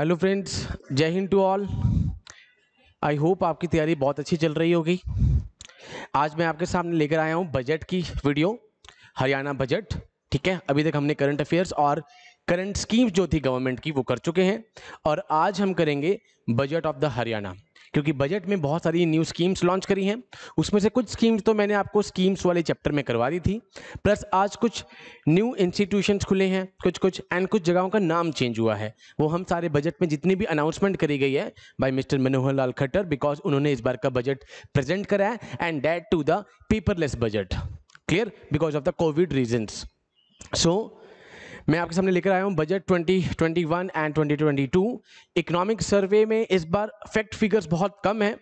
Hello friends Jai Hind to all I hope आपकी तैयारी बहुत अच्छी चल रही होगी आज मैं आपके सामने लेकर आया हूँ बजट की वीडियो हरियाणा बजट ठीक है अभी तक हमने करंट अफेयर्स और करंट स्कीम्स जो थी गवर्नमेंट की वो कर चुके हैं और आज हम करेंगे बजट ऑफ द हरियाणा क्योंकि बजट में बहुत सारी न्यू स्कीम्स लॉन्च करी हैं उसमें से कुछ स्कीम्स तो मैंने आपको स्कीम्स वाले चैप्टर में करवा दी थी प्लस आज कुछ न्यू इंस्टीट्यूशंस खुले हैं कुछ कुछ एंड कुछ जगहों का नाम चेंज हुआ है वो हम सारे बजट में जितनी भी अनाउंसमेंट करी गई है by mister Manohar Lal Khattar because उन्होंने इस बार का बजट प्रेजेंट कराया and that too the paperless budget clear because of the COVID reasons so मैं आपके सामने लेकर आया हूँ बजट 2021 एंड 2022 इकोनॉमिक सर्वे में इस बार फैक्ट फिगर्स बहुत कम है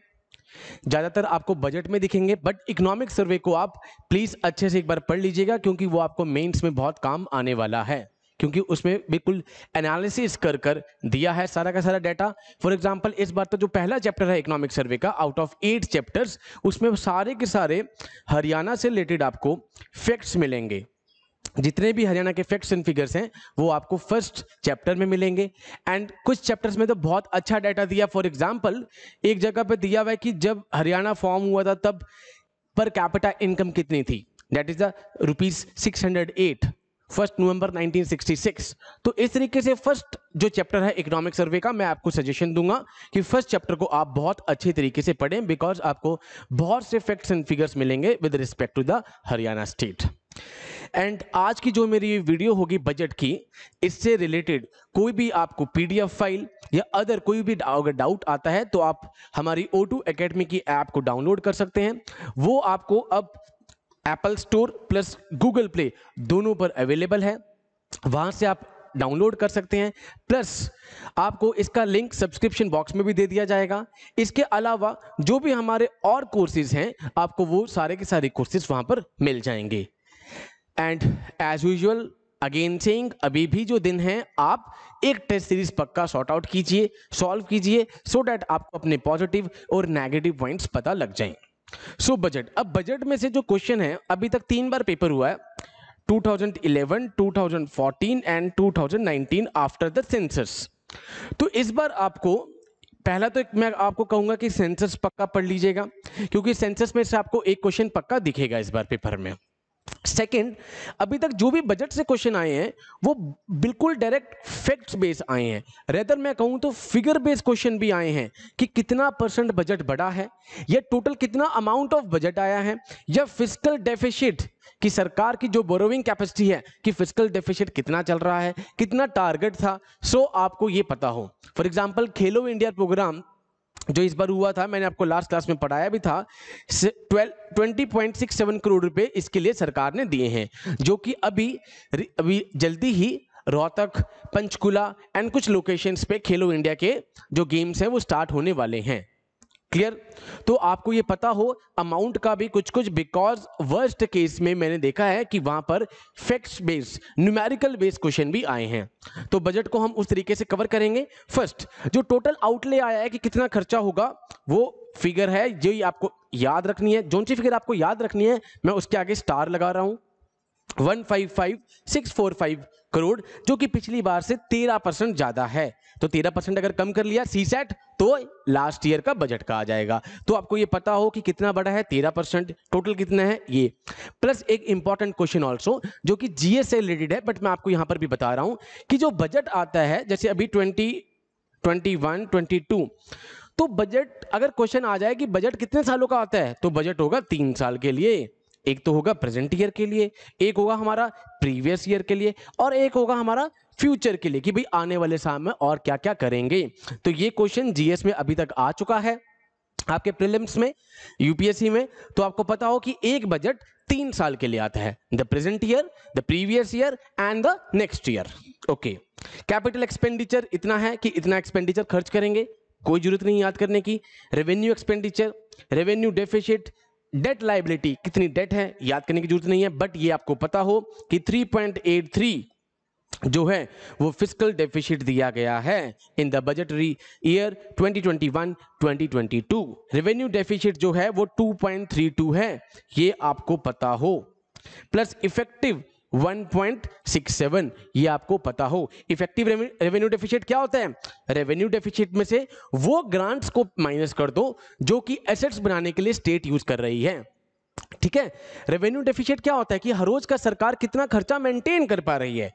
ज़्यादातर आपको बजट में दिखेंगे बट इकोनॉमिक सर्वे को आप प्लीज़ अच्छे से एक बार पढ़ लीजिएगा क्योंकि वो आपको मेंस में बहुत काम आने वाला है क्योंकि उसमें बिल्कुल एनालिसिस कर कर दिया है सारा का सारा डाटा फॉर एग्जांपल इस बार तो जो पहला चैप्टर है इकोनॉमिक सर्वे का आउट ऑफ एट चैप्टर्स उसमें सारे के सारे हरियाणा से रिलेटेड आपको फैक्ट्स मिलेंगे जितने भी हरियाणा के फैक्ट्स एंड फिगर्स हैं वो आपको फर्स्ट चैप्टर में मिलेंगे एंड कुछ चैप्टर्स में तो बहुत अच्छा डाटा दिया फॉर एग्जाम्पल एक जगह पर दिया हुआ है कि जब हरियाणा फॉर्म हुआ था तब पर कैपिटा इनकम कितनी थी that is the rupees six hundred eight first November 1966 तो इस तरीके से फर्स्ट जो चैप्टर है इकोनॉमिक सर्वे का मैं आपको सजेशन दूंगा कि फर्स्ट चैप्टर को आप बहुत अच्छे तरीके से पढ़ें बिकॉज आपको बहुत से फैक्ट्स एंड फिगर्स मिलेंगे with respect to the Haryana state and आज की जो मेरी वीडियो होगी बजट की इससे रिलेटेड कोई भी आपको पीडीएफ फाइल या अदर कोई भी अगर डाउट आता है तो आप हमारी ओ टू अकेडमी की ऐप को डाउनलोड कर सकते हैं वो आपको अब Apple store plus Google play दोनों पर अवेलेबल है वहां से आप डाउनलोड कर सकते हैं प्लस आपको इसका लिंक सब्सक्रिप्शन बॉक्स में भी दे दिया जाएगा इसके अलावा जो भी हमारे और कोर्सेज हैं आपको वो सारे के सारे कोर्सेज वहां पर मिल जाएंगे and as usual again saying अभी भी जो दिन है आप एक टेस्ट सीरीज पक्का सॉर्ट आउट कीजिए सॉल्व कीजिए सो डैट आपको अपने पॉजिटिव और नेगेटिव पॉइंट्स पता लग जाएं सो so, बजट अब बजट में से जो क्वेश्चन है अभी तक तीन बार पेपर हुआ है 2011, 2014 एंड 2019 आफ्टर द सेंसर्स तो इस बार आपको पहला तो एक मैं आपको कहूंगा कि सेंसर्स पक्का पढ़ लीजिएगा क्योंकि सेंसर्स में से आपको एक क्वेश्चन पक्का दिखेगा इस बार पेपर में सेकंड अभी तक जो भी बजट से क्वेश्चन आए हैं वो बिल्कुल डायरेक्ट फैक्ट्स बेस आए हैं रेदर मैं कहूँ तो फिगर बेस क्वेश्चन भी आए हैं कि कितना परसेंट बजट बढ़ा है या टोटल कितना अमाउंट ऑफ बजट आया है या फिजिकल डेफिशिट कि सरकार की जो बोरोविंग कैपेसिटी है कि फिजिकल डेफिशिट कितना चल रहा है कितना टारगेट था सो आपको ये पता हो for example Khelo India programme जो इस बार हुआ था मैंने आपको लास्ट क्लास में पढ़ाया भी था twelve twenty point six seven crore रुपए इसके लिए सरकार ने दिए हैं जो कि अभी अभी जल्दी ही रोहतक पंचकुला एंड कुछ लोकेशंस पे खेलो इंडिया के जो गेम्स हैं वो स्टार्ट होने वाले हैं क्लियर तो आपको ये पता हो अमाउंट का भी कुछ कुछ बिकॉज वर्स्ट केस में मैंने देखा है कि वहां पर facts based numerical base question भी आए हैं तो बजट को हम उस तरीके से कवर करेंगे फर्स्ट जो टोटल आउटले आया है कि कितना खर्चा होगा वो फिगर है जो ये आपको याद रखनी है जो सी फिगर आपको याद रखनी है मैं उसके आगे स्टार लगा रहा हूँ one five five six four five crore जो कि पिछली बार से तेरह परसेंट ज़्यादा है तो तेरह परसेंट अगर कम कर लिया सी सेट तो लास्ट ईयर का बजट का आ जाएगा तो आपको ये पता हो कि कितना बड़ा है तेरह परसेंट टोटल कितना है ये प्लस एक इंपॉर्टेंट क्वेश्चन ऑल्सो जो कि जीएस से रिलेटेड है बट मैं आपको यहाँ पर भी बता रहा हूँ कि जो बजट आता है जैसे अभी twenty twenty one twenty two तो बजट अगर क्वेश्चन आ जाए कि बजट कितने सालों का आता है तो बजट होगा तीन साल के लिए एक तो होगा प्रेजेंट ईयर के लिए एक होगा हमारा प्रीवियस ईयर के लिए और एक होगा हमारा फ्यूचर के लिए कि भाई आने वाले साल में और क्या क्या करेंगे तो ये क्वेश्चन जीएस में अभी तक आ चुका है आपके प्रिलिम्स में यूपीएससी में तो आपको पता हो कि एक बजट तीन साल के लिए आता है the present year the previous year and the next year okay capital expenditure इतना है कि इतना एक्सपेंडिचर खर्च करेंगे कोई जरूरत नहीं याद करने की revenue expenditure revenue deficit debt liability कितनी डेट है याद करने की जरूरत नहीं है बट ये आपको पता हो कि 3.83 जो है वो फिजिकल डेफिसिट दिया गया है in the budgetary year 2021-2022 revenue deficit जो है वो 2.32 है ये आपको पता हो प्लस इफेक्टिव 1.67 ये आपको पता हो इफेक्टिव रेवेन्यू डेफिशिएट क्या होता है रेवेन्यू डेफिशिएट में से वो ग्रांट्स को माइनस कर दो जो कि एसेट्स बनाने के लिए स्टेट यूज कर रही है ठीक है रेवेन्यू डेफिशिएट क्या होता है कि हर रोज का सरकार कितना खर्चा मेंटेन कर पा रही है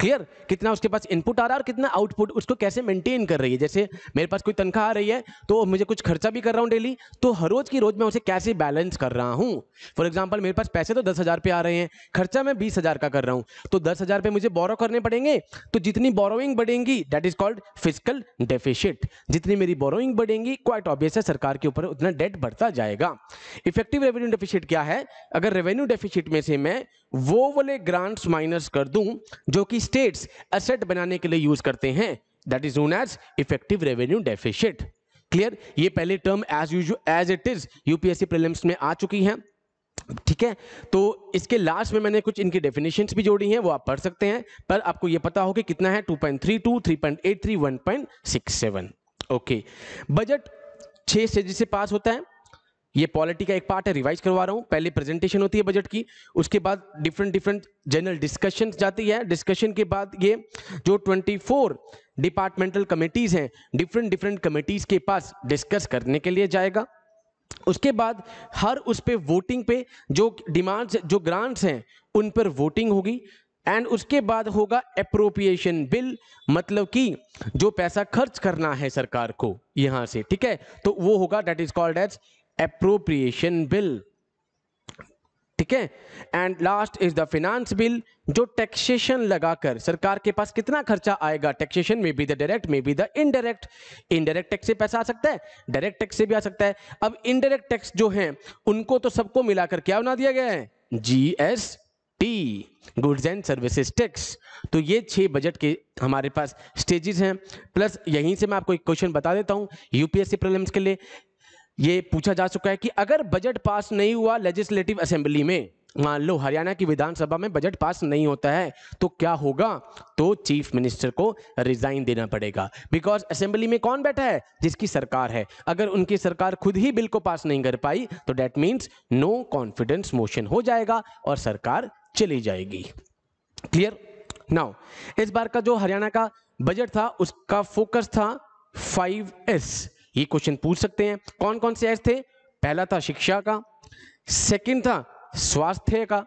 क्लियर कितना उसके पास इनपुट आ रहा है और कितना आउटपुट उसको कैसे मेंटेन कर रही है जैसे मेरे पास कोई तनख्वाह आ रही है तो मुझे कुछ खर्चा भी कर रहा हूँ डेली तो हर रोज़ की रोज़ मैं उसे कैसे बैलेंस कर रहा हूँ फॉर एग्जाम्पल मेरे पास पैसे तो दस हज़ार पे आ रहे हैं खर्चा मैं बीस हज़ार का कर रहा हूँ तो दस हज़ार मुझे बोरो करने पड़ेंगे तो जितनी बोरोइंग बढ़ेंगी that is called physical deficit जितनी मेरी बोरोइंग बढ़ेंगी क्वाइट ऑब्वियस है सरकार के ऊपर उतना डेट बढ़ता जाएगा इफेक्टिव रेवेन्यू डेफिशिट क्या है अगर रेवेन्यू डेफिशिट में से मैं वो वाले ग्रांट्स माइनस कर दूं जो कि स्टेट्स असेट बनाने के लिए यूज करते हैं that is known as effective revenue deficit clear ये पहले term as usual as it is UPSC prelims में आ चुकी है ठीक है तो इसके लास्ट में मैंने कुछ इनकी डेफिनेशंस भी जोड़ी हैं वो आप पढ़ सकते हैं पर आपको ये पता हो कि कितना है 2.32, 3.83, 1.67 ओके बजट छह स्टेज से पास होता है ये पॉलिटी का एक पार्ट है रिवाइज करवा रहा हूँ पहले प्रेजेंटेशन होती है बजट की उसके बाद डिफरेंट डिफरेंट जनरल डिस्कशन जाती है डिस्कशन के बाद ये जो 24 डिपार्टमेंटल कमेटीज़ हैं डिफरेंट डिफरेंट कमेटीज़ के पास डिस्कस करने के लिए जाएगा उसके बाद हर उस पर वोटिंग पे जो डिमांड्स जो ग्रांट्स हैं उन पर वोटिंग होगी एंड उसके बाद होगा अप्रोप्रिएशन बिल मतलब कि जो पैसा खर्च करना है सरकार को यहाँ से ठीक है तो वो होगा that is called as appropriation bill ठीक है and last is the finance bill जो टैक्सेशन लगाकर सरकार के पास कितना खर्चा आएगा टैक्सेशन में भी द डायरेक्ट में भी द इनडायरेक्ट इनडायरेक्ट टैक्स से पैसा आ सकता है डायरेक्ट टैक्स से भी आ सकता है अब इनडायरेक्ट टैक्स जो है उनको तो सबको मिलाकर क्या बना दिया गया है GST goods and services tax तो ये छह बजट के हमारे पास स्टेजेस हैं प्लस यहीं से मैं आपको एक क्वेश्चन बता देता हूँ यूपीएससी प्रॉब्लम्स के लिए ये पूछा जा चुका है कि अगर बजट पास नहीं हुआ लेजिस्लेटिव असेंबली में मान लो हरियाणा की विधानसभा में बजट पास नहीं होता है तो क्या होगा तो चीफ मिनिस्टर को रिजाइन देना पड़ेगा बिकॉज असेंबली में कौन बैठा है जिसकी सरकार है अगर उनकी सरकार खुद ही बिल को पास नहीं कर पाई तो that means no confidence motion हो जाएगा और सरकार चली जाएगी क्लियर नाउ इस बार का जो हरियाणा का बजट था उसका फोकस था फाइव एस ये क्वेश्चन पूछ सकते हैं कौन कौन से एस थे पहला था शिक्षा का सेकंड था स्वास्थ्य का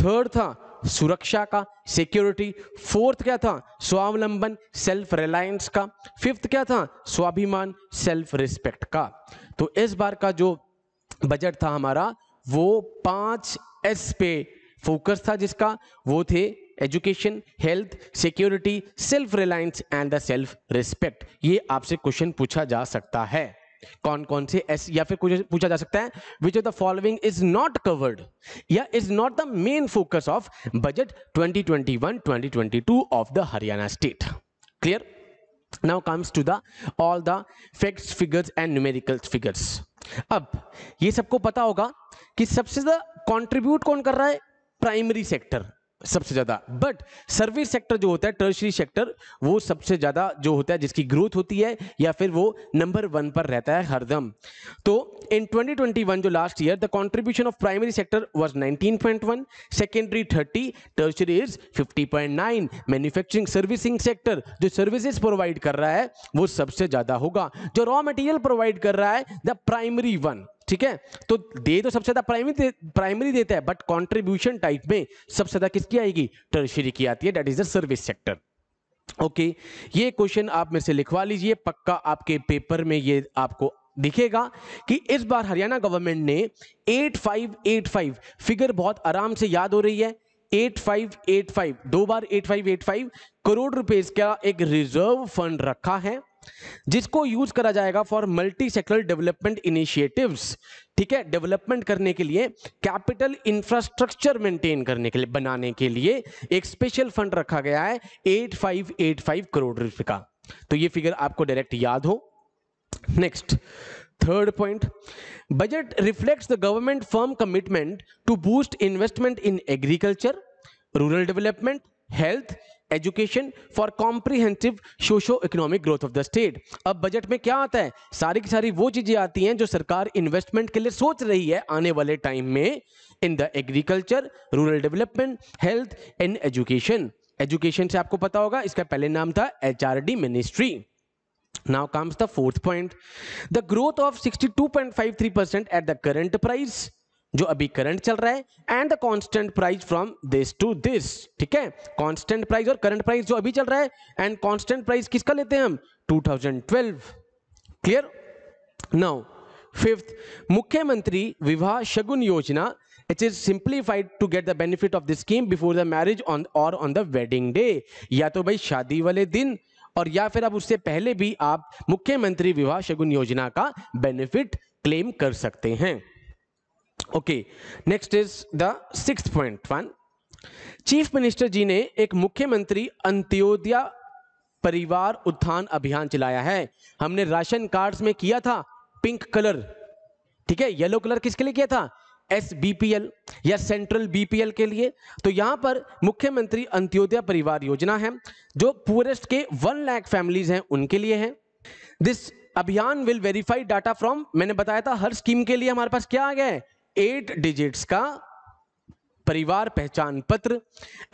थर्ड था सुरक्षा का सिक्योरिटी फोर्थ क्या था स्वावलंबन सेल्फ रिलायंस का फिफ्थ क्या था स्वाभिमान सेल्फ रिस्पेक्ट का तो इस बार का जो बजट था हमारा वो पांच एस पे फोकस था जिसका वो थे education health security self reliance and the self respect ये आपसे क्वेश्चन पूछा जा सकता है कौन कौन से ऐसे या फिर कुछ पूछा जा सकता है which of the following is not covered या is not the main focus of budget 2021 2022 of the Haryana state clear now comes to the all the facts figures and numerical figures अब ये सबको पता होगा कि सबसे ज्यादा कॉन्ट्रीब्यूट कौन कर रहा है प्राइमरी सेक्टर सबसे ज़्यादा बट सर्विस सेक्टर जो होता है टर्शरी सेक्टर वो सबसे ज़्यादा जो होता है जिसकी ग्रोथ होती है या फिर वो नंबर वन पर रहता है हरदम तो इन 2021 जो last year the contribution of primary sector was 19.1 secondary 30 tertiary is 50.9 manufacturing servicing sector जो सर्विसेज प्रोवाइड कर रहा है वो सबसे ज़्यादा होगा जो रॉ मटेरियल प्रोवाइड कर रहा है द प्राइमरी वन ठीक है तो दे तो सबसे ज़्यादा प्राइमरी प्राइमरी देता है बट कॉन्ट्रीब्यूशन टाइप में सबसे ज़्यादा किसकी आएगी टर्शरी की आती है that is the service sector okay ये क्वेश्चन आप मेरे से लिखवा लीजिए पक्का आपके पेपर में ये आपको दिखेगा कि इस बार हरियाणा गवर्नमेंट ने 8585 फिगर बहुत आराम से याद हो रही है 8585 दो बार 8585 करोड़ रुपए का एक रिजर्व फंड रखा है जिसको यूज करा जाएगा for multi sector development initiatives ठीक है डेवलपमेंट करने के लिए कैपिटल इंफ्रास्ट्रक्चर मेंटेन करने के लिए बनाने के लिए एक स्पेशल फंड रखा गया है 8585 करोड़ रुपए का तो ये फिगर आपको डायरेक्ट याद हो next third point budget reflect the government firm commitment to boost investment in agriculture rural development health education for comprehensive socio economic growth of the state अब बजट में क्या आता है सारी की सारी वो चीज़ें आती हैं जो सरकार इन्वेस्टमेंट के लिए सोच रही है आने वाले टाइम में in the agriculture rural development health and education education से आपको पता होगा इसका पहले नाम था H ministry Now comes the fourth point. The growth of 62.53% at the current price जो अभी करंट चल रहा है and the constant price from this to this ठीक है कांस्टेंट प्राइस और करंट प्राइस जो अभी चल रहा है एंड कांस्टेंट प्राइस किसका लेते हैं हम 2012 क्लियर नाउ फिफ्थ मुख्यमंत्री विवाह शगुन योजना it is simplified to get the benefit of the scheme before the marriage on और ऑन द वेडिंग डे या तो भाई शादी वाले दिन और या फिर आप उससे पहले भी आप मुख्यमंत्री विवाह शगुन योजना का बेनिफिट क्लेम कर सकते हैं okay next is the six point one chief minister ji ने एक मुख्यमंत्री अंत्योदया परिवार उत्थान अभियान चलाया है हमने राशन कार्ड्स में किया था पिंक कलर ठीक है येलो कलर किसके लिए किया था एस बीपीएल या सेंट्रल बीपीएल के लिए तो यहां पर मुख्यमंत्री अंत्योदय परिवार योजना है जो पुअरेस्ट के वन लाख फैमिलीज हैं उनके लिए है दिस अभियान विल वेरीफाई डाटा फ्रॉम मैंने बताया था हर स्कीम के लिए हमारे पास क्या आ गया है एट डिजिट्स का परिवार पहचान पत्र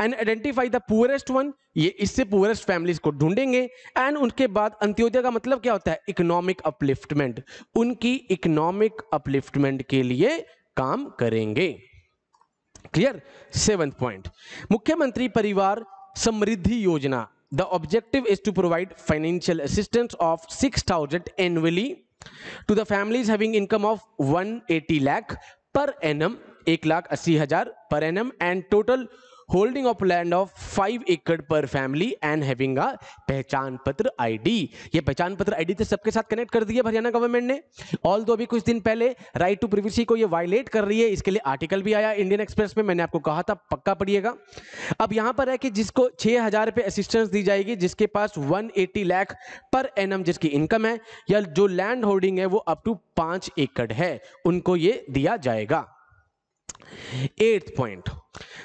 and identify the poorest one ये इससे पुअरेस्ट फैमिलीज को ढूंढेंगे एंड उनके बाद अंत्योदय का मतलब क्या होता है इकोनॉमिक अपलिफ्टमेंट उनकी इकोनॉमिक अपलिफ्टमेंट के लिए काम करेंगे क्लियर सेवेंथ पॉइंट मुख्यमंत्री परिवार समृद्धि योजना the objective is to provide financial assistance of six thousand annually to the families having income of one eighty lakh per annum एक लाख अस्सी हजार per annum and total holding of land of five acre per family and having a पहचान पत्र ID ये पहचान पत्र ID तो सबके साथ कनेक्ट कर दिया हरियाणा गवर्नमेंट ने ऑल दो अभी कुछ दिन पहले राइट टू प्रिवेसी को ये वायलेट कर रही है इसके लिए आर्टिकल भी आया इंडियन एक्सप्रेस में मैंने आपको कहा था पक्का पढ़िएगा अब यहां पर है कि जिसको छह हजार रुपये असिस्टेंस दी जाएगी जिसके पास वन एटी लैख पर एम जिसकी इनकम है या जो लैंड होल्डिंग है वो अप टू पांच एकड़ है उनको ये दिया जाएगा Eighth point,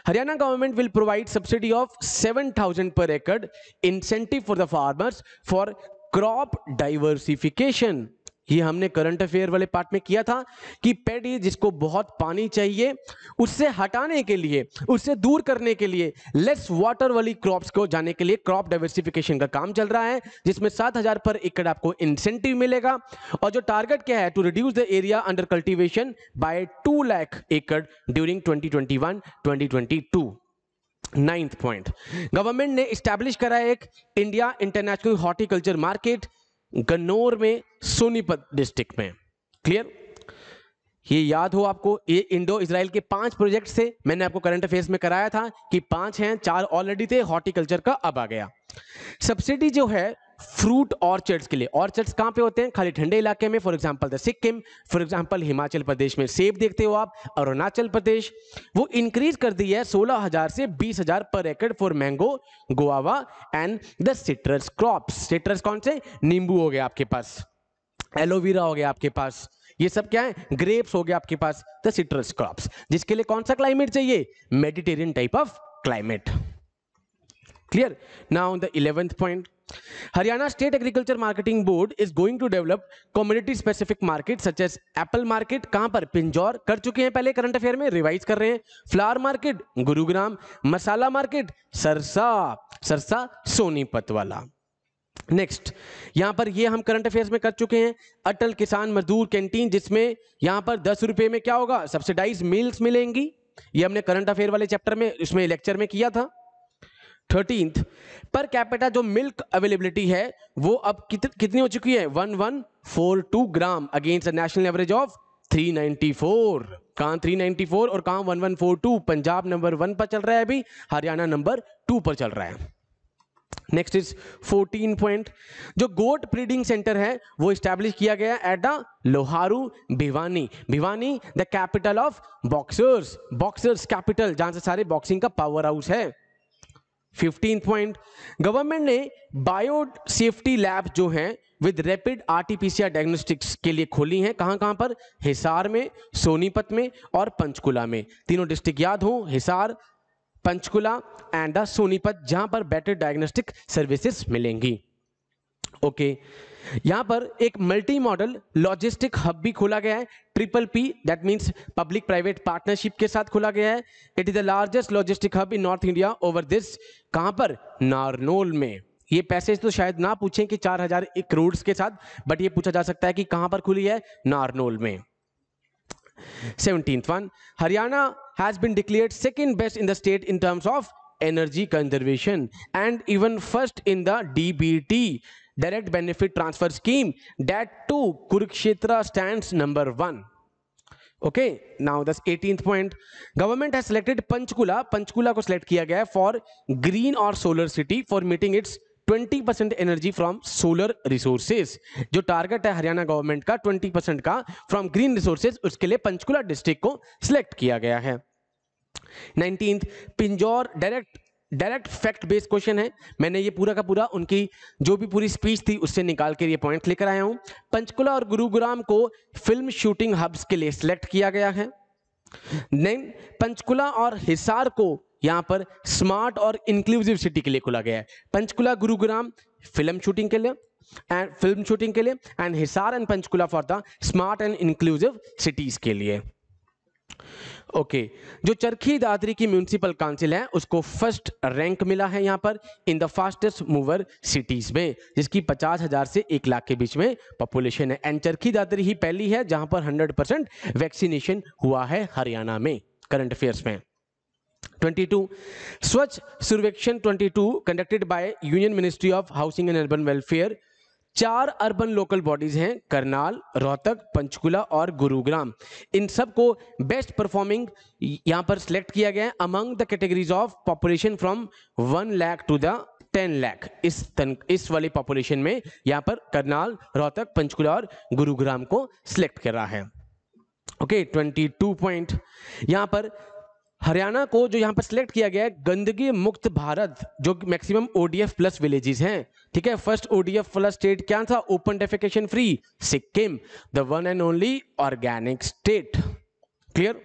Haryana government will provide subsidy of 7,000 per acre incentive for the farmers for crop diversification. ये हमने करंट अफेयर वाले पार्ट में किया था कि पेडी जिसको बहुत पानी चाहिए उससे हटाने के लिए उससे दूर करने के लिए लेस वाटर वाली क्रॉप्स को जाने के लिए क्रॉप डाइवर्सिफिकेशन का काम चल रहा है जिसमें 7000 पर एकड़ आपको इंसेंटिव मिलेगा और जो टारगेट क्या है to reduce the area under cultivation by two lakh acre during twenty twenty one twenty twenty two ninth point government ने इस्टेब्लिश करा एक India international horticulture market Gannaur में सोनीपत डिस्ट्रिक्ट में क्लियर ये याद हो आपको ये इंडो इसराइल के पांच प्रोजेक्ट से मैंने आपको करंट अफेयर्स में कराया था कि पांच हैं चार ऑलरेडी थे हॉर्टिकल्चर का अब आ गया सब्सिडी जो है फ्रूट ऑर्चर्ड्स के लिए ऑर्चर्ड्स कहाँ पे होते हैं खाली ठंडे इलाके में for example the Sikkim for example Himachal Pradesh में सेब देखते हो आप अरुणाचल प्रदेश वो इंक्रीज कर दी है 16000 से 20000 per acre for mango Goa and the citrus crop citrus कौन से नींबू हो गया आपके पास एलोवेरा हो गया आपके पास ये सब क्या है ग्रेप्स हो गया आपके पास द सिट्रस क्रॉप्स जिसके लिए कौन सा क्लाइमेट चाहिए mediterranean type of climate Clear? Now the 11th point. Haryana State Agriculture Marketing Board is going to develop community specific market such as apple market कहां पर पिंजौर कर चुके हैं पहले करंट अफेयर में रिवाइज कर रहे हैं flower market Gurugram masala market Sirsa Sirsa Sonipat वाला नेक्स्ट यहाँ पर ये हम करंट अफेयर्स में कर चुके हैं अटल किसान मजदूर कैंटीन जिसमें यहां पर दस रुपए में क्या होगा सब्सिडाइज मिल्स मिलेंगी ये हमने करंट अफेयर वाले चैप्टर में उसमें लेक्चर में किया था थर्टींथ पर कैपिटा जो मिल्क अवेलेबिलिटी है वो अब कित, कितनी हो चुकी है one one four two gram against the national average of 394 कहाँ फोर और कहाँ टू पंजाब नंबर वन पर चल रहा है अभी हरियाणा नंबर टू पर चल रहा है नेक्स्ट इज फोर्टीन पॉइंट जो गोट ब्रीडिंग सेंटर है वो स्टैब्लिश किया गया at the Loharu Bhiwani Bhiwani the capital of boxers boxers capital जहां से सारे बॉक्सिंग का पावर हाउस है फिफ्टीन पॉइंट गवर्नमेंट ने बायो सेफ्टी लैब जो हैं विद रैपिड आरटीपीसीआर डायग्नोस्टिक्स के लिए खोली हैं कहाँ कहाँ पर हिसार में सोनीपत में और पंचकुला में तीनों डिस्ट्रिक्ट याद हो हिसार पंचकुला एंड सोनीपत जहां पर बेटर डायग्नोस्टिक सर्विसेज मिलेंगी ओके यहां पर एक मल्टी मॉडल लॉजिस्टिक हब भी खोला गया है triple P that means public private partnership के साथ खोला गया है it is the largest logistic hub in north India over this कहां पर नारनोल में ये पैसेज तो शायद ना पूछें कि चार हजार करोड़ के साथ बट ये पूछा जा सकता है कि कहां पर खुली है नारनोल में seventeen one Haryana has been declared second best in the state in terms of energy conservation and even first in the DBT direct benefit transfer scheme that to Kurukshetra stand number one okay now दस eighteen point government है selected Panchkula Panchkula को select किया गया है for green और solar city for meeting its 20% percent energy from solar resources जो target है Haryana government का 20% का फ्रॉम ग्रीन रिसोर्सेज उसके लिए पंचकूला डिस्ट्रिक्ट को सिलेक्ट किया गया है nineteen Pinjore direct direct fact based question है मैंने ये पूरा का पूरा उनकी जो भी पूरी स्पीच थी उससे निकाल कर ये पॉइंट लेकर आया हूँ पंचकुला और गुरुग्राम को फिल्म शूटिंग हब्स के लिए सिलेक्ट किया गया है देन पंचकुला और हिसार को यहाँ पर स्मार्ट और इंक्लूसिव सिटी के लिए खोला गया है पंचकुला गुरुग्राम फिल्म शूटिंग के लिए एंड फिल्म शूटिंग के लिए and Hisar and Panchkula for the smart and inclusive cities के लिए ओके जो चरखी दादरी की म्यूनिसिपल काउंसिल है उसको फर्स्ट रैंक मिला है यहाँ पर in the fastest mover cities में जिसकी पचास हजार से एक लाख के बीच में पॉपुलेशन है एंड चरखी दादरी ही पहली है जहां पर हंड्रेड परसेंट वैक्सीनेशन हुआ है हरियाणा में करंट अफेयर्स में 22 Swachh Survekshan 22 conducted by union ministry of housing and urban welfare चार अर्बन लोकल बॉडीज़ हैं करनाल रोहतक पंचकुला और गुरुग्राम इन सब को बेस्ट परफॉर्मिंग यहाँ पर सिलेक्ट किया गया है among the categories of population from one lakh to the ten lakh इस तन, इस वाले पॉपुलेशन में यहाँ पर करनाल रोहतक पंचकुला और गुरुग्राम को सिलेक्ट कर रहा है ओके ट्वेंटी टू पॉइंट यहाँ पर हरियाणा को जो यहाँ पर सिलेक्ट किया गया है गंदगी मुक्त भारत जो मैक्सिमम ओडीएफ प्लस विलेजेस हैं ठीक है फर्स्ट ओडीएफ प्लस स्टेट क्या था open defecation free Sikkim the one and only organic state clear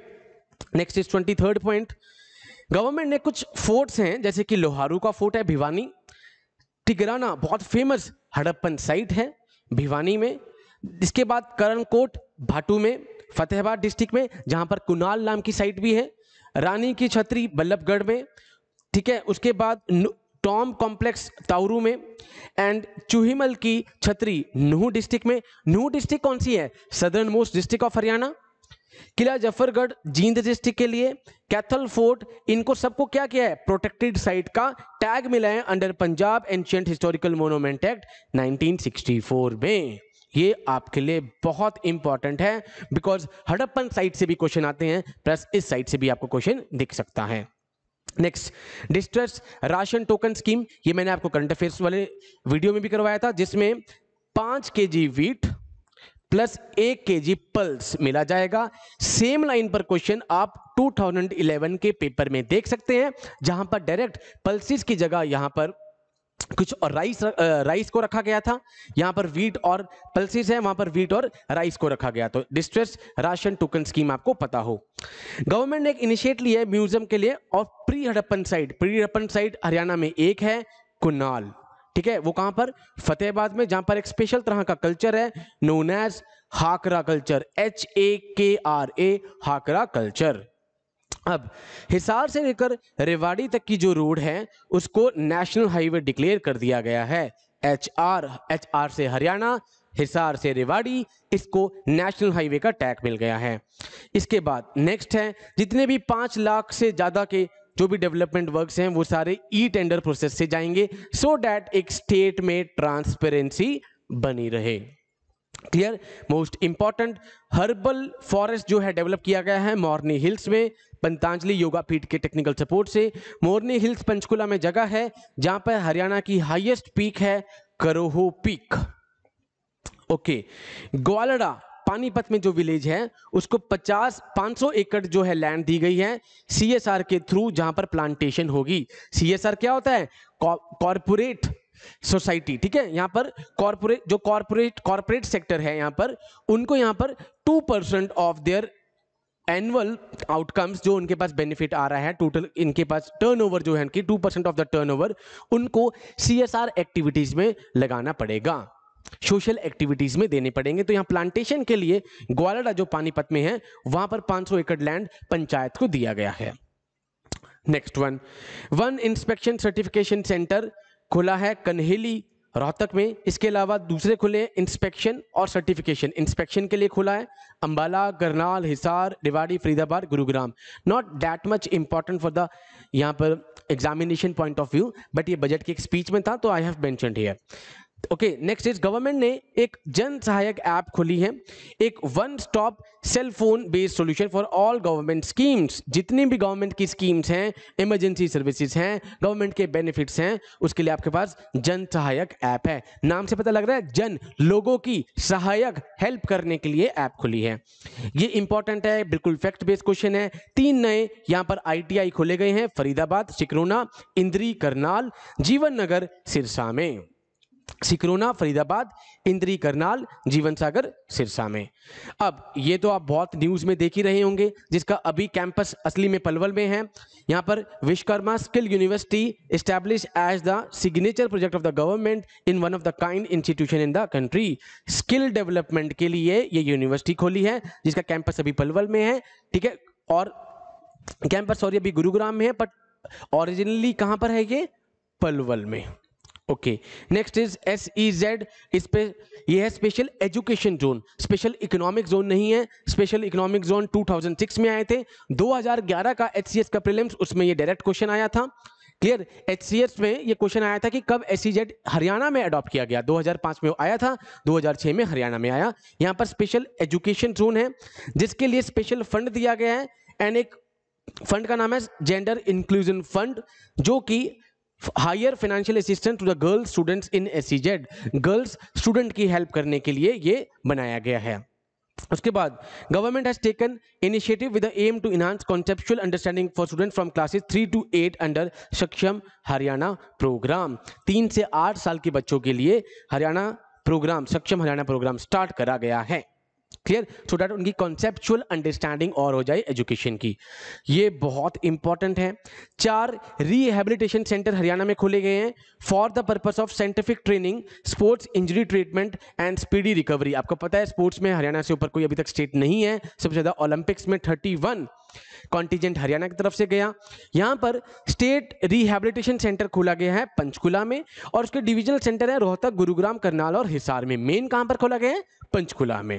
next is twenty third point government ने कुछ फोर्ट्स हैं जैसे कि लोहारू का फोर्ट है भिवानी टिगराना बहुत फेमस हड़प्पन साइट है भिवानी में इसके बाद करणकोट भाटू में फतेहाबाद डिस्ट्रिक्ट में जहाँ पर कुनाल नाम की साइट भी है रानी की छतरी बल्लभगढ़ में ठीक है उसके बाद टॉम कॉम्प्लेक्स ताउरू में एंड चूहीमल की छतरी नूह डिस्ट्रिक्ट में नूह डिस्ट्रिक्ट कौन सी है southern most district of Haryana Qila Zafargarh Jind district के लिए कैथल फोर्ट इनको सबको क्या किया है प्रोटेक्टेड साइट का टैग मिला है under Punjab ancient historical monument act 1964 में ये आपके लिए बहुत इंपॉर्टेंट है बिकॉज हड़प्पन साइड से भी क्वेश्चन आते हैं प्लस इस साइड से भी आपको क्वेश्चन दिख सकता है next distress ration token scheme ये मैंने आपको करंट अफेयर्स वाले वीडियो में भी करवाया था जिसमें पांच के जी वीट प्लस एक के जी पल्स मिला जाएगा सेम लाइन पर क्वेश्चन आप 2011 के पेपर में देख सकते हैं जहां पर डायरेक्ट पल्सिस की जगह यहां पर कुछ और राइस राइस को रखा गया था यहाँ पर वीट और पल्सिस है वहाँ पर वीट और राइस को रखा गया तो डिस्ट्रेस राशन टोकन स्कीम आपको पता हो गवर्नमेंट ने एक इनिशिएट लिया है म्यूजियम के लिए और pre Harappan site pre Harappan site Haryana में एक है कुनाल ठीक है वो कहाँ पर फतेहाबाद में जहाँ पर एक स्पेशल तरह का कल्चर है known as Hakra culture H A K R A हाकरा culture अब हिसार से लेकर रेवाड़ी तक की जो रोड है उसको नेशनल हाईवे डिक्लेयर कर दिया गया है एच आर एच आर से हरियाणा हिसार से रेवाड़ी इसको नेशनल हाईवे का टैग मिल गया है इसके बाद नेक्स्ट है जितने भी पाँच लाख से ज़्यादा के जो भी डेवलपमेंट वर्क्स हैं वो सारे ई टेंडर प्रोसेस से जाएंगे सो so डैट एक स्टेट में ट्रांसपेरेंसी बनी रहे clear most important herbal forest जो है डेवलप किया गया है मॉर्नी हिल्स में पंतांजलि योगा पीठ के टेक्निकल सपोर्ट से मोरनी हिल्स पंचकुला में जगह है जहां पर हरियाणा की हाईएस्ट पीक है करोहो पीक ओके ग्वालड़ा पानीपत में जो विलेज है उसको 50 500 एकड़ जो है लैंड दी गई है सीएसआर के थ्रू जहां पर प्लांटेशन होगी सीएसआर क्या होता है कॉरपोरेट सोसाइटी ठीक है यहां पर कॉरपोरेट जो कॉरपोरेट कॉरपोरेट सेक्टर है यहां पर उनको यहां पर two percent of their annual outcomes जो उनके पास बेनिफिट आ रहा है टोटल इनके पास टर्नओवर जो है उनकी two percent of the turnover उनको सी एक्टिविटीज़ में लगाना पड़ेगा सोशल एक्टिविटीज़ में देने पड़ेंगे तो यहाँ प्लांटेशन के लिए ग्वालाडा जो पानीपत में है वहां पर 500 एकड़ लैंड पंचायत को दिया गया है next one one inspection certification centre खुला है कन्हेली रोहतक में इसके अलावा दूसरे खुले हैं इंस्पेक्शन और सर्टिफिकेशन इंस्पेक्शन के लिए खुला है Ambala Karnal Hisar Rewari Faridabad Gurugram not that much important for the यहाँ पर examination point of view but ये बजट की एक स्पीच में था तो I have mentioned here okay next is government ने एक जन सहायक ऐप खोली है एक one stop cell phone based solution for all government schemes जितनी भी गवर्नमेंट की स्कीम्स हैं इमरजेंसी सर्विसेज हैं गवर्नमेंट के बेनिफिट्स हैं उसके लिए आपके पास जन सहायक ऐप है नाम से पता लग रहा है जन लोगों की सहायक हेल्प करने के लिए ऐप खुली है ये इंपॉर्टेंट है बिल्कुल फैक्ट बेस्ड क्वेश्चन है तीन नए यहाँ पर आई खोले गए हैं फरीदाबाद सिकरोना इंद्री करनाल जीवन नगर सिरसा में सिकरोना फरीदाबाद इंद्री करनाल जीवन सागर सिरसा में अब ये तो आप बहुत न्यूज़ में देख ही रहे होंगे जिसका अभी कैंपस असली में पलवल में है यहाँ पर Vishwakarma skill university establish as the signature project of the government in one of the kind institution in the country skill development के लिए ये यूनिवर्सिटी खोली है जिसका कैंपस अभी पलवल में है ठीक है और कैंपस सॉरी अभी गुरुग्राम में है बट ऑरिजिनली कहाँ पर है ये पलवल में okay next is S E Z इस पे यह है special education zone special economic zone नहीं है स्पेशल इकोनॉमिक जोन 2006 में आए थे 2011 का एच e का प्रीलिम्स उसमें ये डायरेक्ट क्वेश्चन आया था क्लियर एच e में ये क्वेश्चन आया था कि कब एस e हरियाणा में अडॉप्ट किया गया 2005 में आया था 2006 में हरियाणा में आया यहाँ पर स्पेशल एजुकेशन जोन है जिसके लिए स्पेशल फंड दिया गया है एंड एक फंड का नाम है जेंडर इंक्लूजन फंड जो कि higher financial assistant to the girl students in as girls student की हेल्प करने के लिए ये बनाया गया है उसके बाद government has taken initiative with aim to enhance conceptual understanding for student from classes three to eight under Saksham Haryana programme तीन से आठ साल के बच्चों के लिए हरियाणा प्रोग्राम सक्षम हरियाणा प्रोग्राम स्टार्ट करा गया है क्लियर सो डैट उनकी कॉन्सेप्चुअल अंडरस्टैंडिंग और हो जाए एजुकेशन की ये बहुत इंपॉर्टेंट है चार रिहेबिलिटेशन सेंटर हरियाणा में खोले गए हैं for the purpose of scientific training sports injury treatment and speedy recovery आपको पता है स्पोर्ट्स में हरियाणा से ऊपर कोई अभी तक स्टेट नहीं है सबसे ज़्यादा ओलंपिक्स में थर्टी वन कॉन्टीजेंट हरियाणा की तरफ से गया यहाँ पर स्टेट रिहेबिलिटेशन सेंटर खोला गया है पंचकुला में और उसके डिविजनल सेंटर है रोहतक गुरुग्राम करनाल और हिसार में मेन कहाँ पर खोला गया है पंचकुला में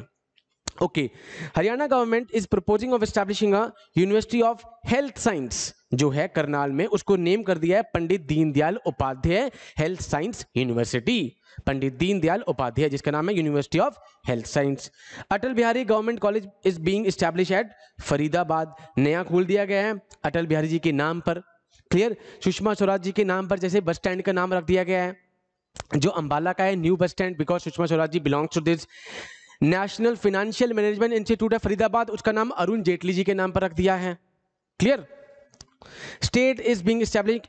okay Haryana government is proposing of establishing a university of health science जो है करनाल में उसको नेम कर दिया है Pandit Deendayal Upadhyaya health science university Pandit Deendayal Upadhyaya जिसका नाम है university of health science Atal Bihari government college is being establish at Faridabad नया खोल दिया गया है अटल बिहारी जी के नाम पर क्लियर सुषमा स्वराज जी के नाम पर जैसे बस स्टैंड का नाम रख दिया गया है जो अंबाला का है new bus stand because Sushma Swaraj ji belongs to this national financial management institute है फरीदाबाद उसका नाम अरुण जेटली जी के नाम पर रख दिया है clear state is being establish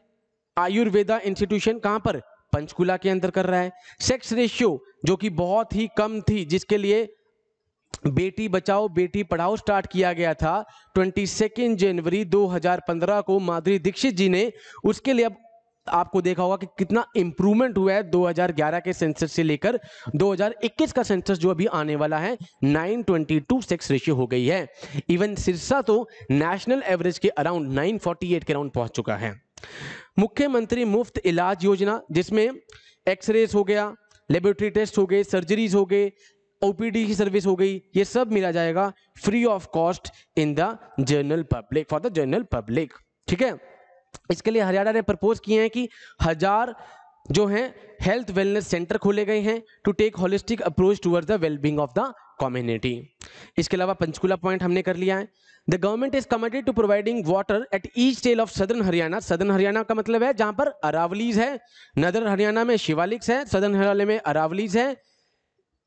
Ayurveda institution कहां पर पंचकुला के अंदर कर रहा है सेक्स रेशियो जो कि बहुत ही कम थी जिसके लिए बेटी बचाओ बेटी पढ़ाओ स्टार्ट किया गया था ट्वेंटी सेकेंड जनवरी 2015 को माधुरी दीक्षित जी ने उसके लिए अब आपको देखा होगा कि कितना इंप्रूवमेंट हुआ है 2011 के सेंसस से लेकर 2021 का सेंसस जो अभी आने वाला है 922 सेक्स रेशियो हो गई है इवन सिरसा तो नेशनल एवरेज के अराउंड 948 के अराउंड पहुंच चुका है मुख्यमंत्री मुफ्त इलाज योजना जिसमें एक्सरेज हो गया लेबोरेटरी टेस्ट हो गए सर्जरीज हो गए ओपीडी की सर्विस हो गई ये सब मिला जाएगा free of cost in the general public for the general public ठीक है इसके लिए हरियाणा ने प्रपोज किए हैं कि हज़ार जो हैं हेल्थ वेलनेस सेंटर खोले गए हैं to take holistic approach towards the wellbeing of the community इसके अलावा पंचकुला पॉइंट हमने कर लिया है the government is committed to providing water at each tail of southern Haryana southern Haryana का मतलब है जहां पर अरावलीज है नदर हरियाणा में शिवालिक्स है सदर्न हरियाणा में अरावलीज है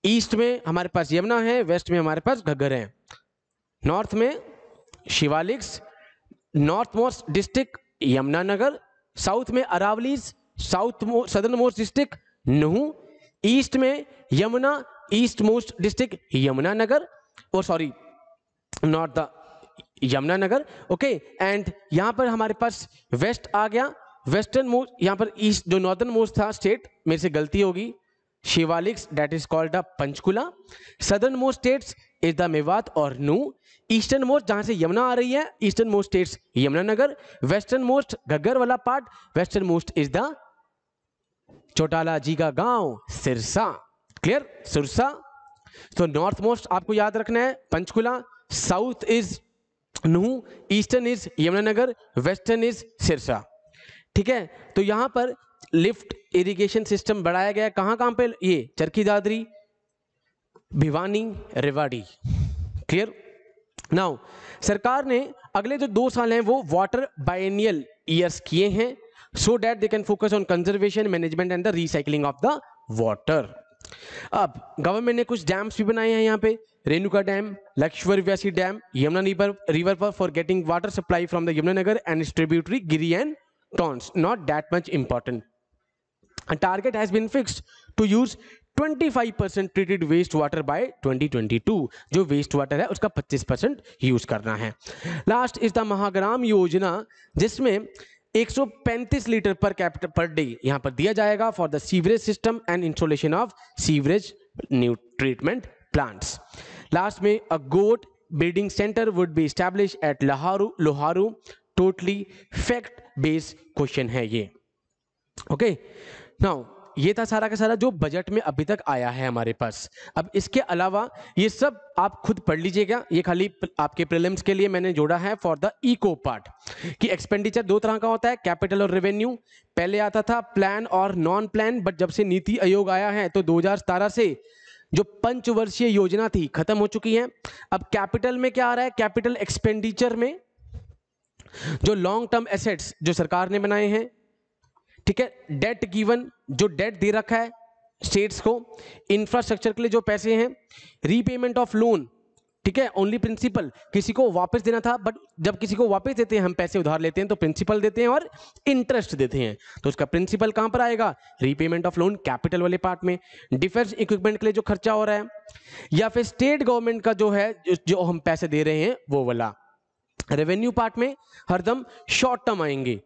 ईस्ट में हमारे पास यमुना है वेस्ट में हमारे पास घग्गर है नॉर्थ में Shivaliks north most district Yamunanagar south में Aravalli south southern most district Nuh east में Yamuna east most district Yamunanagar और sorry north the Yamunanagar okay and यहाँ पर हमारे पास वेस्ट आ गया वेस्टर्न मोस्ट यहाँ पर ईस्ट जो नॉर्थर्न मोस्ट था स्टेट मेरे से गलती होगी Shivaliks is called the Panchkula southern most states is the Mewat और नू ईस्टर्न मोस्ट जहाँ से यमुना आ रही है eastern most states Yamunanagar western most Ghaggar वाला part western most is the Chautala ji का गांव सिरसा क्लियर सिरसा तो नॉर्थ मोस्ट आपको याद रखना है Panchkula south is Nuh eastern is Yamunanagar western is Sirsa ठीक है तो यहां पर लिफ्ट इरिगेशन सिस्टम बढ़ाया गया कहाँ कहाँ पे ये चरखी दादरी भिवानी रेवाड़ी क्लियर नाउ सरकार ने अगले जो दो साल हैं वो वाटर बायनियल ईयर्स किए हैं so that they can focus on conservation management and the recycling of the water अब गवर्नमेंट ने कुछ डैम्स भी बनाए हैं यहाँ पे Renuka dam Lakshman Vyasi dam Yamuna river river पर for getting water supply from the Yamunanagar and tributary Giri and Tons not that much important a target has been fixed to use 25 percent treated waste water by 2022 जो waste water है उसका 25 percent use करना है last is the महाग्राम योजना जिसमें 135 litre पर capital per day यहाँ पर दिया जाएगा for the sewerage system and installation of sewerage new treatment plants last में a goat breeding centre would be establish at Loharu Loharu totally fact based question है ये ओके okay? नाउ ये था सारा का सारा जो बजट में अभी तक आया है हमारे पास अब इसके अलावा ये सब आप खुद पढ़ लीजिएगा ये खाली आपके प्रिलिम्स के लिए मैंने जोड़ा है फॉर द इको पार्ट कि एक्सपेंडिचर दो तरह का होता है कैपिटल और रेवेन्यू पहले आता था प्लान और नॉन प्लान बट जब से नीति आयोग आया है तो दो से जो पंचवर्षीय योजना थी खत्म हो चुकी है अब कैपिटल में क्या आ रहा है कैपिटल एक्सपेंडिचर में जो लॉन्ग टर्म एसेट्स जो सरकार ने बनाए हैं ठीक है डेट गिवन जो डेट दे रखा है स्टेट्स को इंफ्रास्ट्रक्चर के लिए जो पैसे हैं रीपेमेंट ऑफ लोन ठीक है ओनली प्रिंसिपल किसी को वापस देना था बट जब किसी को वापस देते हैं हम पैसे उधार लेते हैं तो प्रिंसिपल देते हैं और इंटरेस्ट देते हैं तो उसका प्रिंसिपल कहां पर आएगा रीपेमेंट ऑफ लोन कैपिटल वाले पार्ट में डिफेंस इक्विपमेंट के लिए जो खर्चा हो रहा है या फिर स्टेट गवर्नमेंट का जो है जो हम पैसे दे रहे हैं वो वाला रेवेन्यू पार्ट में हरदम शॉर्ट टर्म आएंगे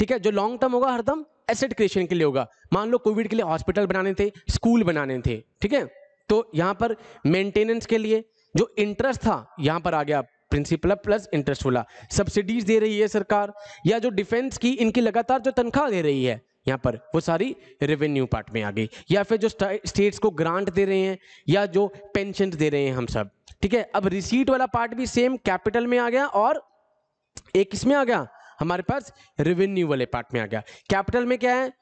ठीक है जो लॉन्ग टर्म होगा हरदम एसेट क्रिएशन के लिए होगा मान लो कोविड के लिए हॉस्पिटल बनाने थे स्कूल बनाने थे ठीक है तो यहाँ पर मेंटेनेंस के लिए जो इंटरेस्ट था यहाँ पर आ गया प्रिंसिपल प्लस इंटरेस्ट वाला सब्सिडीज दे रही है सरकार या जो डिफेंस की इनकी लगातार जो तनख्वाह दे रही है यहाँ पर वो सारी रेवेन्यू पार्ट में आ गई या फिर जो स्टेट्स को ग्रांट दे रहे हैं या जो पेंशन दे रहे हैं हम सब ठीक है अब रिसीट वाला पार्ट भी सेम कैपिटल में आ गया और एक इसमें आ गया हमारे पास रेवेन्यू वाले पार्ट में आ गया कैपिटल में क्या है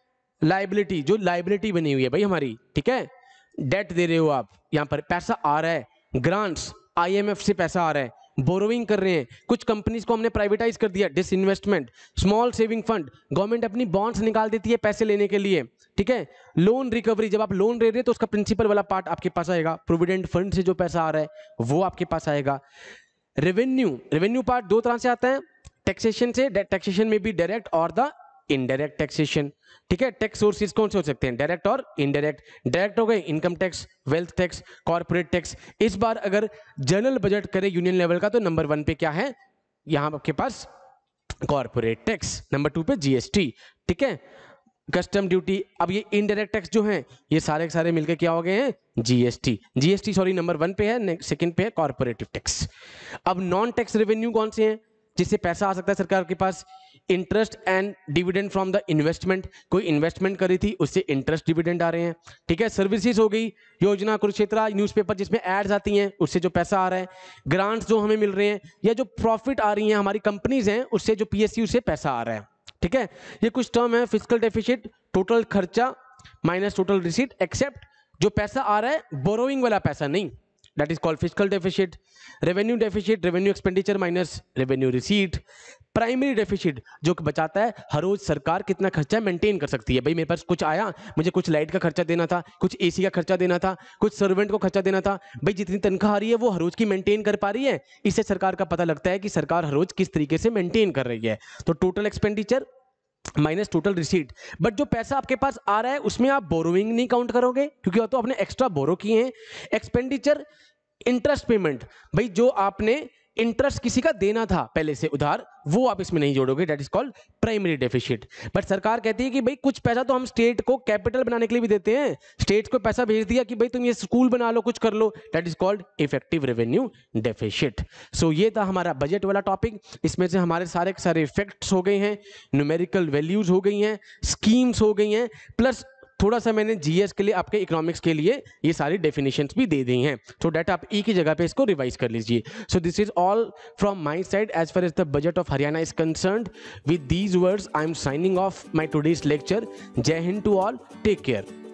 लाइबिलिटी जो लाइबिलिटी बनी हुई है भाई हमारी ठीक है डेट दे रहे हो आप यहाँ पर पैसा आ रहा है ग्रांट्स आईएमएफ से पैसा आ रहा है बोरोइंग कर रहे हैं कुछ कंपनीज को हमने प्राइवेटाइज कर दिया disinvestment small saving fund government अपनी बॉन्ड्स निकाल देती है पैसे लेने के लिए ठीक है लोन रिकवरी जब आप लोन ले रहे हैं तो उसका प्रिंसिपल वाला पार्ट आपके पास आएगा प्रोविडेंट फंड से जो पैसा आ रहा है वो आपके पास आएगा रेवेन्यू रेवेन्यू पार्ट दो तरह से आता है टैक्सेशन से टैक्सेशन में भी डायरेक्ट और द इनडायरेक्ट टैक्सेशन ठीक है टैक्स सोर्सेज कौन से हो सकते हैं डायरेक्ट और इनडायरेक्ट डायरेक्ट हो गए income tax wealth tax corporate tax इस बार अगर जनरल बजट करें यूनियन लेवल का तो नंबर वन पे क्या है यहां आपके पास कॉर्पोरेट टैक्स नंबर टू पे जीएसटी ठीक है कस्टम ड्यूटी अब ये इनडायरेक्ट टैक्स जो है ये सारे के सारे मिलकर क्या हो गए हैं GST GST sorry number one पे है सेकंड पे है कॉर्पोरेटिव टैक्स अब नॉन टैक्स रेवेन्यू कौन से हैं जिससे पैसा आ सकता है सरकार के पास interest and dividend from the investment कोई इन्वेस्टमेंट करी थी उससे इंटरेस्ट डिविडेंड आ रहे हैं ठीक है सर्विसेज हो गई योजना कुरुक्षेत्र न्यूज़पेपर जिसमें एड्स आती हैं उससे जो पैसा आ रहा है ग्रांट्स जो हमें मिल रहे हैं या जो प्रॉफिट आ रही हैं हमारी कंपनीज हैं उससे जो सी से पैसा आ रहा है ठीक है ये कुछ टर्म है फिजिकल डेफिशिट टोटल खर्चा माइनस टोटल रिसीट एक्सेप्ट जो पैसा आ रहा है बोरोइंग वाला पैसा नहीं that is called fiscal deficit revenue deficit revenue expenditure minus revenue receipt primary deficit जो कि बचाता है हर रोज सरकार कितना खर्चा मेंटेन कर सकती है भाई मेरे पास कुछ आया मुझे कुछ लाइट का खर्चा देना था कुछ एसी का खर्चा देना था कुछ सर्वेंट को खर्चा देना था भाई जितनी तनख्वाह आ रही है वो हर रोज की मेंटेन कर पा रही है इससे सरकार का पता लगता है कि सरकार हर रोज किस तरीके से मेंटेन कर रही है तो total expenditure minus total receipt but जो पैसा आपके पास आ रहा है उसमें आप बोरोइंग नहीं काउंट करोगे क्योंकि वह तो आपने एक्स्ट्रा बोरो किए हैं एक्सपेंडिचर इंटरेस्ट पेमेंट भाई जो आपने इंटरेस्ट किसी का देना था पहले से उधार वो आप इसमें नहीं जोड़ोगे that is called primary deficit but सरकार कहती है कि भाई कुछ पैसा तो हम स्टेट को कैपिटल बनाने के लिए भी देते हैं स्टेट को पैसा भेज दिया कि भाई तुम ये स्कूल बना लो कुछ कर लो that is called effective revenue deficit so ये था हमारा बजट वाला टॉपिक इसमें से हमारे सारे सारे इफेक्ट्स हो गए हैं न्यूमेरिकल वैल्यूज हो गई हैं स्कीम्स हो गई हैं प्लस थोड़ा सा मैंने जीएस के लिए आपके इकोनॉमिक्स के लिए ये सारी डेफिनेशंस भी दे दी हैं सो डैट आप ई e की जगह पे इसको रिवाइज कर लीजिए so this is all from my side as far as the budget of Haryana is concern with these words I am signing off my today's lecture Jai Hind to all take care